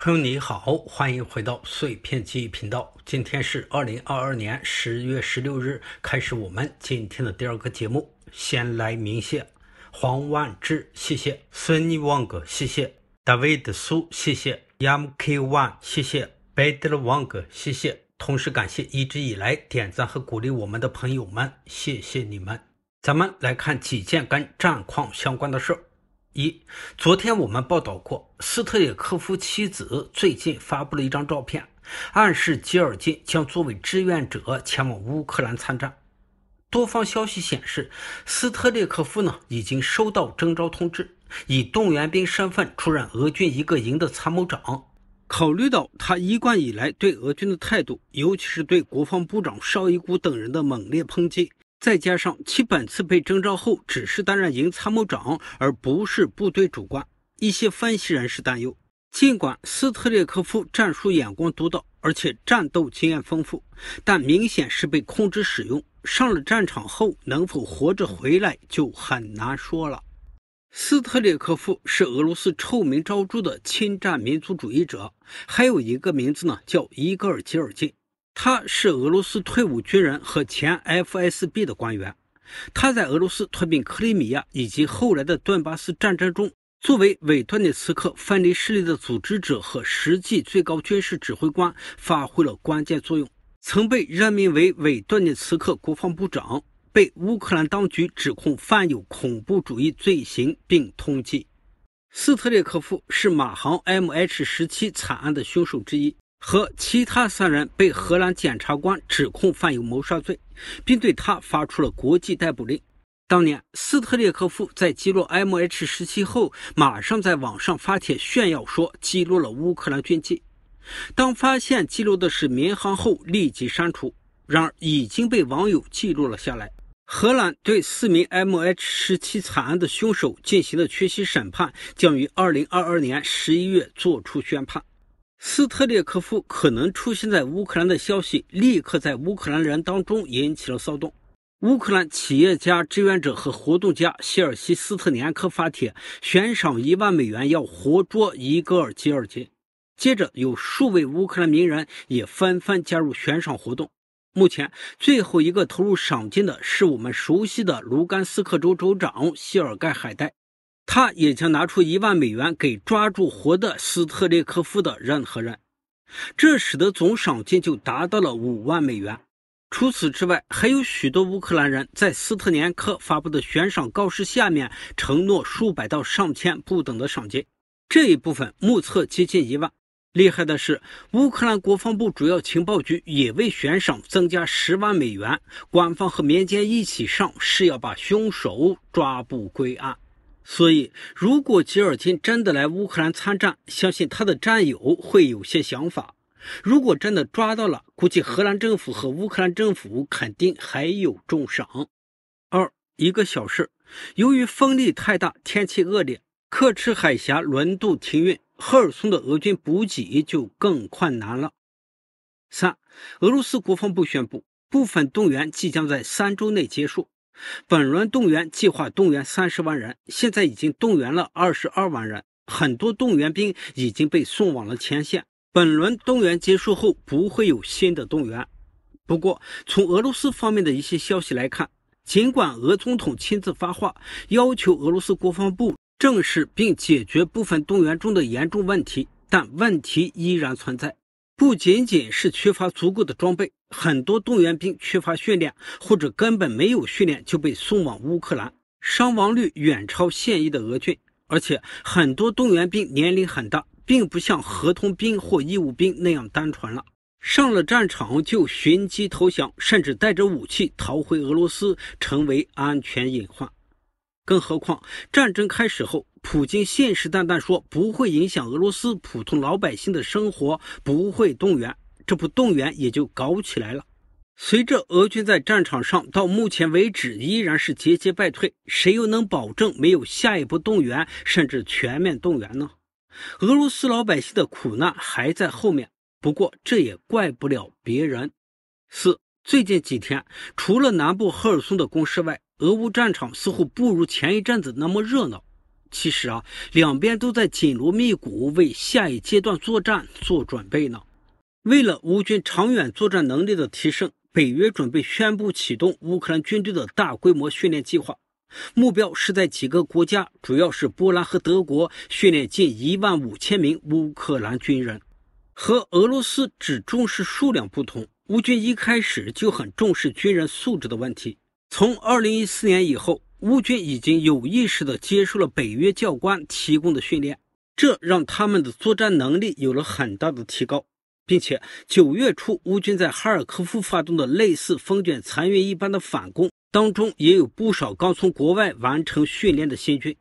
朋友你好，欢迎回到碎片记忆频道。今天是二零二二年十月十六日，开始我们今天的第二个节目。先来鸣谢黄万志，谢谢孙尼旺格，谢谢 David s 谢谢 Yam K One，谢谢 b e d e r Wang 谢谢。同时感谢一直以来点赞和鼓励我们的朋友们，谢谢你们。咱们来看几件跟战况相关的事。一，昨天我们报道过，斯特列科夫妻子最近发布了一张照片，暗示吉尔金将作为志愿者前往乌克兰参战。多方消息显示，斯特列科夫呢已经收到征召通知，以动员兵身份出任俄军一个营的参谋长。考虑到他一贯以来对俄军的态度，尤其是对国防部长绍伊古等人的猛烈抨击。再加上其本次被征召后只是担任营参谋长，而不是部队主官，一些分析人士担忧。尽管斯特列科夫战术眼光独到，而且战斗经验丰富，但明显是被控制使用。上了战场后能否活着回来就很难说了。斯特列科夫是俄罗斯臭名昭著的侵占民族主义者，还有一个名字呢，叫伊戈尔·吉尔金。他是俄罗斯退伍军人和前 FSB 的官员，他在俄罗斯吞并克里米亚以及后来的顿巴斯战争中，作为委顿涅茨克分离势力的组织者和实际最高军事指挥官，发挥了关键作用。曾被任命为委顿涅茨克国防部长，被乌克兰当局指控犯有恐怖主义罪行，并通缉。斯特列科夫是马航 MH17 惨案的凶手之一。和其他三人被荷兰检察官指控犯有谋杀罪，并对他发出了国际逮捕令。当年，斯特列科夫在击落 MH17 后，马上在网上发帖炫耀说击落了乌克兰军机，当发现记录的是民航后，立即删除，然而已经被网友记录了下来。荷兰对四名 MH17 惨案的凶手进行了缺席审判，将于2022年11月作出宣判。斯特列科夫可能出现在乌克兰的消息，立刻在乌克兰人当中引起了骚动。乌克兰企业家、志愿者和活动家谢尔西·斯特年科发帖悬赏一万美元，要活捉伊戈尔·吉尔杰。接着，有数位乌克兰名人也纷纷加入悬赏活动。目前，最后一个投入赏金的是我们熟悉的卢甘斯克州州长谢尔盖·海代。他也将拿出一万美元给抓住活的斯特列科夫的任何人，这使得总赏金就达到了五万美元。除此之外，还有许多乌克兰人在斯特连科发布的悬赏告示下面承诺数百到上千不等的赏金，这一部分目测接近一万。厉害的是，乌克兰国防部主要情报局也为悬赏增加十万美元，官方和民间一起上，是要把凶手抓捕归案。所以，如果吉尔金真的来乌克兰参战，相信他的战友会有些想法。如果真的抓到了，估计荷兰政府和乌克兰政府肯定还有重赏。二，一个小事由于风力太大，天气恶劣，克赤海峡轮渡停运，赫尔松的俄军补给就更困难了。三，俄罗斯国防部宣布，部分动员即将在三周内结束。本轮动员计划动员三十万人，现在已经动员了二十二万人，很多动员兵已经被送往了前线。本轮动员结束后，不会有新的动员。不过，从俄罗斯方面的一些消息来看，尽管俄总统亲自发话，要求俄罗斯国防部正视并解决部分动员中的严重问题，但问题依然存在。不仅仅是缺乏足够的装备，很多动员兵缺乏训练，或者根本没有训练就被送往乌克兰，伤亡率远超现役的俄军。而且很多动员兵年龄很大，并不像合同兵或义务兵那样单纯了，上了战场就寻机投降，甚至带着武器逃回俄罗斯，成为安全隐患。更何况，战争开始后，普京信誓旦旦说不会影响俄罗斯普通老百姓的生活，不会动员，这不动员也就搞起来了。随着俄军在战场上到目前为止依然是节节败退，谁又能保证没有下一步动员，甚至全面动员呢？俄罗斯老百姓的苦难还在后面，不过这也怪不了别人。四最近几天，除了南部赫尔松的攻势外，俄乌战场似乎不如前一阵子那么热闹，其实啊，两边都在紧锣密鼓为下一阶段作战做准备呢。为了乌军长远作战能力的提升，北约准备宣布启动乌克兰军队的大规模训练计划，目标是在几个国家，主要是波兰和德国，训练近一万五千名乌克兰军人。和俄罗斯只重视数量不同，乌军一开始就很重视军人素质的问题。从二零一四年以后，乌军已经有意识地接受了北约教官提供的训练，这让他们的作战能力有了很大的提高。并且九月初，乌军在哈尔科夫发动的类似风卷残云一般的反攻当中，也有不少刚从国外完成训练的新军。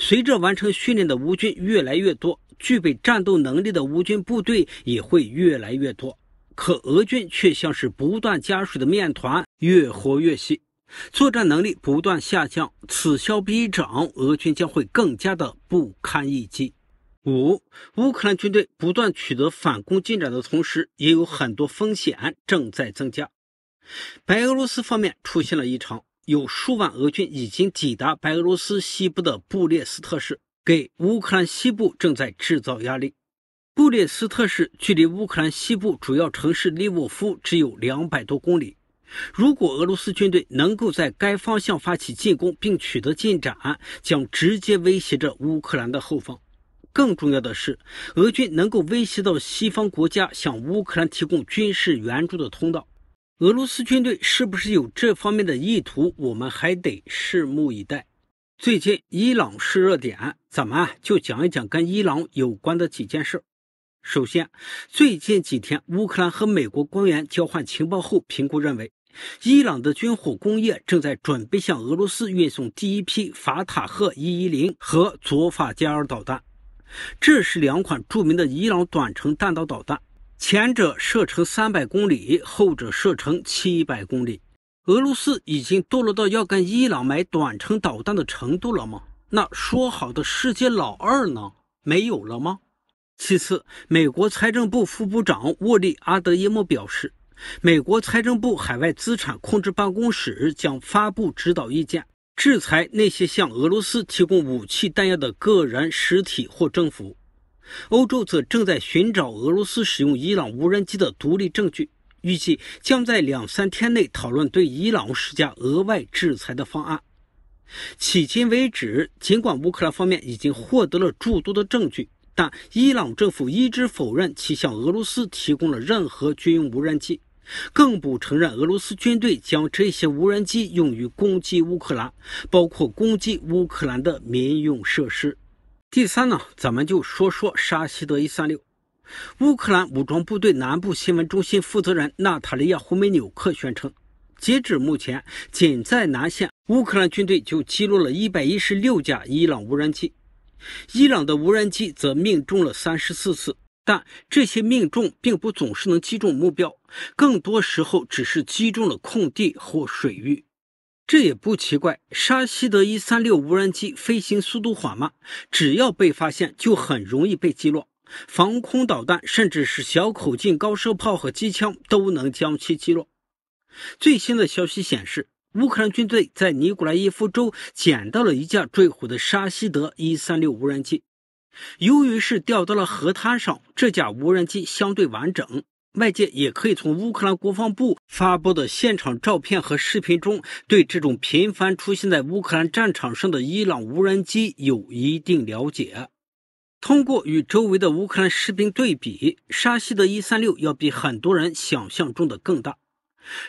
随着完成训练的乌军越来越多，具备战斗能力的乌军部队也会越来越多。可俄军却像是不断加水的面团，越活越稀。作战能力不断下降，此消彼长，俄军将会更加的不堪一击。五、乌克兰军队不断取得反攻进展的同时，也有很多风险正在增加。白俄罗斯方面出现了异常，有数万俄军已经抵达白俄罗斯西部的布列斯特市，给乌克兰西部正在制造压力。布列斯特市距离乌克兰西部主要城市利沃夫只有两百多公里。如果俄罗斯军队能够在该方向发起进攻并取得进展，将直接威胁着乌克兰的后方。更重要的是，俄军能够威胁到西方国家向乌克兰提供军事援助的通道。俄罗斯军队是不是有这方面的意图，我们还得拭目以待。最近伊朗是热点，咱们啊就讲一讲跟伊朗有关的几件事。首先，最近几天乌克兰和美国官员交换情报后评估认为。伊朗的军火工业正在准备向俄罗斯运送第一批法塔赫1一零和佐法加尔导弹，这是两款著名的伊朗短程弹道导弹，前者射程三百公里，后者射程七百公里。俄罗斯已经堕落到要跟伊朗买短程导弹的程度了吗？那说好的世界老二呢？没有了吗？其次，美国财政部副部长沃利阿德耶莫表示。美国财政部海外资产控制办公室将发布指导意见，制裁那些向俄罗斯提供武器弹药的个人实体或政府。欧洲则正在寻找俄罗斯使用伊朗无人机的独立证据，预计将在两三天内讨论对伊朗施加额外制裁的方案。迄今为止，尽管乌克兰方面已经获得了诸多的证据，但伊朗政府一直否认其向俄罗斯提供了任何军用无人机。更不承认俄罗斯军队将这些无人机用于攻击乌克兰，包括攻击乌克兰的民用设施。第三呢，咱们就说说沙希德一三六。乌克兰武装部队南部新闻中心负责人娜塔莉亚·胡梅纽克宣称，截至目前，仅在南线，乌克兰军队就击落了116架伊朗无人机，伊朗的无人机则命中了34次。但这些命中并不总是能击中目标，更多时候只是击中了空地或水域。这也不奇怪，沙希德一三六无人机飞行速度缓慢，只要被发现就很容易被击落。防空导弹甚至是小口径高射炮和机枪都能将其击落。最新的消息显示，乌克兰军队在尼古拉耶夫州捡到了一架坠毁的沙希德一三六无人机。由于是掉到了河滩上，这架无人机相对完整。外界也可以从乌克兰国防部发布的现场照片和视频中，对这种频繁出现在乌克兰战场上的伊朗无人机有一定了解。通过与周围的乌克兰士兵对比，沙希德一三六要比很多人想象中的更大。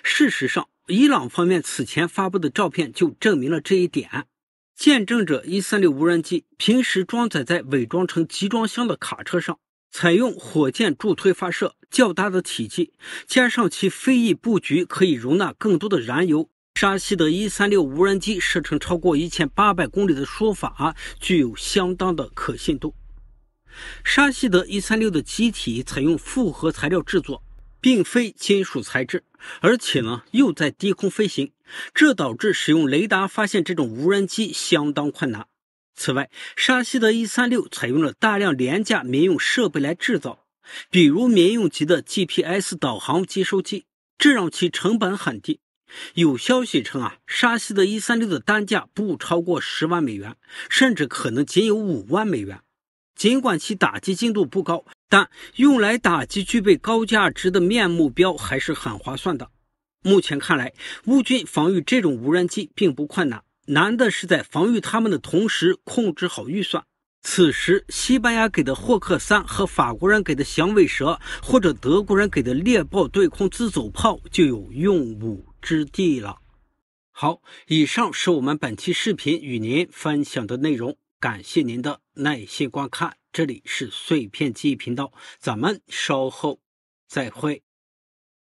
事实上，伊朗方面此前发布的照片就证明了这一点。见证者一三六无人机平时装载在伪装成集装箱的卡车上，采用火箭助推发射，较大的体积加上其飞翼布局可以容纳更多的燃油。沙希德一三六无人机射程超过一千八百公里的说法啊，具有相当的可信度。沙希德一三六的机体采用复合材料制作，并非金属材质。而且呢，又在低空飞行，这导致使用雷达发现这种无人机相当困难。此外，沙希德一三六采用了大量廉价民用设备来制造，比如民用级的 GPS 导航接收机，这让其成本很低。有消息称啊，沙希德一三六的单价不超过十万美元，甚至可能仅有五万美元。尽管其打击精度不高，但用来打击具备高价值的面目标还是很划算的。目前看来，乌军防御这种无人机并不困难，难的是在防御他们的同时控制好预算。此时，西班牙给的霍克三和法国人给的响尾蛇，或者德国人给的猎豹对空自走炮就有用武之地了。好，以上是我们本期视频与您分享的内容。感谢您的耐心观看，这里是碎片记忆频道，咱们稍后再会。